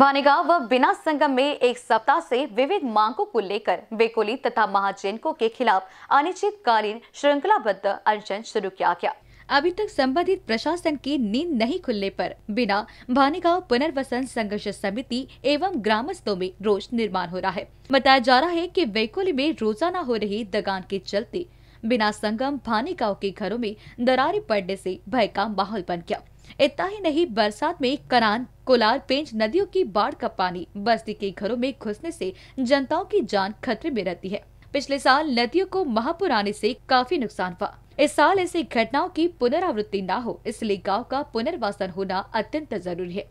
भानेगांव व बिना संगम में एक सप्ताह से विविध मांगों को लेकर बेकोली तथा महाजैनिकों के खिलाफ अनिश्चितकालीन श्रृंखलाबद्ध अनशन शुरू किया गया अभी तक संबंधित प्रशासन की नींद नहीं खुलने पर बिना भानेगांव पुनर्वसन संघर्ष समिति एवं ग्रामस्थों में रोष निर्माण हो रहा है बताया जा रहा है कि वेकोली में रोजाना हो रही दगान के चलते बिना संगम भानेगांव के घरों में दरारें पड़ने से भय का माहौल बन गया इतना ही नहीं बरसात में करान कोलार पेंच नदियों की बाढ़ का पानी बस्ती के घरों में घुसने से जनताओं की जान खतरे में रहती है पिछले साल नदियों को महापुर आने से काफी नुकसान हुआ इस साल ऐसी घटनाओं की पुनरावृत्ति न हो इसलिए गाँव का पुनर्वासन होना अत्यंत जरूरी है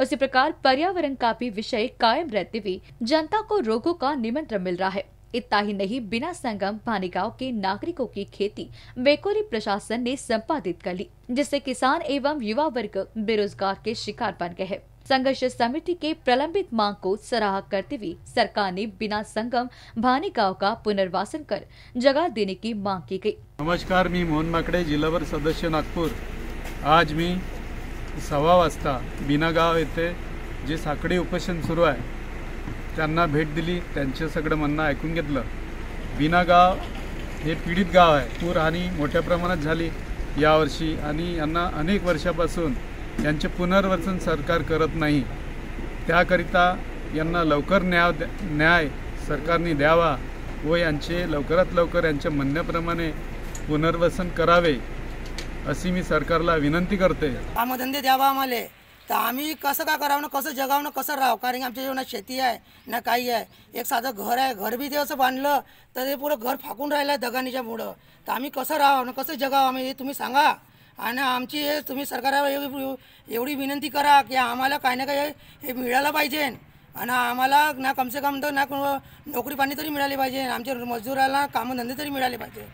उसी प्रकार पर्यावरण का भी विषय कायम रहते हुए जनता को रोगों का निमंत्रण मिल रहा है इतना ही नहीं बिना संगम गाँव के नागरिकों की खेती बेकोरी प्रशासन ने संपादित कर ली जिससे किसान एवं युवा वर्ग बेरोजगार के शिकार बन गए संघर्ष समिति के प्रलंबित मांग को सराह करते हुए सरकार ने बिना संगम भानी गाँव का पुनर्वासन कर जगह देने की मांग की गई नमस्कार मी मोहन माकडे जिला सदस्य नागपुर आज मी सवा वाजता बिना गाँव येथे जे साकड़ी उपोषण सुरू है त्यांना भेट दिली त्यांचं सगळं म्हणणं ऐकून घेतलं बिना गाव हे पीडित गाव आहे पूर आणि मोठ्या प्रमाणात झाली यावर्षी आणि यांना अनेक वर्षापासून यांचे पुनर्वसन सरकार करत नाही त्याकरिता यांना लवकर न्याय न्याय सरकारने द्यावा व यांचे लवकरात लवकर यांच्या म्हणण्याप्रमाणे पुनर्वसन करावे अशी मी सरकारला विनंती करते कामधंदे द्यावा आम्हाला तर आम्ही कसं का करावं ना कसं जगावं ना कसं राहावं कारण की आमच्या जेवणात शेती आहे ना काही आहे एक साधं घर आहे घर बी ते असं बांधलं तर ते पुढं घर फाकून राहिलं दगानीच्या दगानीच्यामुळं तर आम्ही कसं राहावं ना कसं जगावं आम्ही हे तुम्ही सांगा आणि आमची हे तुम्ही सरकारला एवढी विनंती करा की आम्हाला काही ना काही हे मिळालं पाहिजे आणि आम्हाला ना कमसे कम तर ना नोकरी पाणी तरी मिळाली पाहिजे आमच्या मजदुराला कामधंदे तरी मिळाले पाहिजे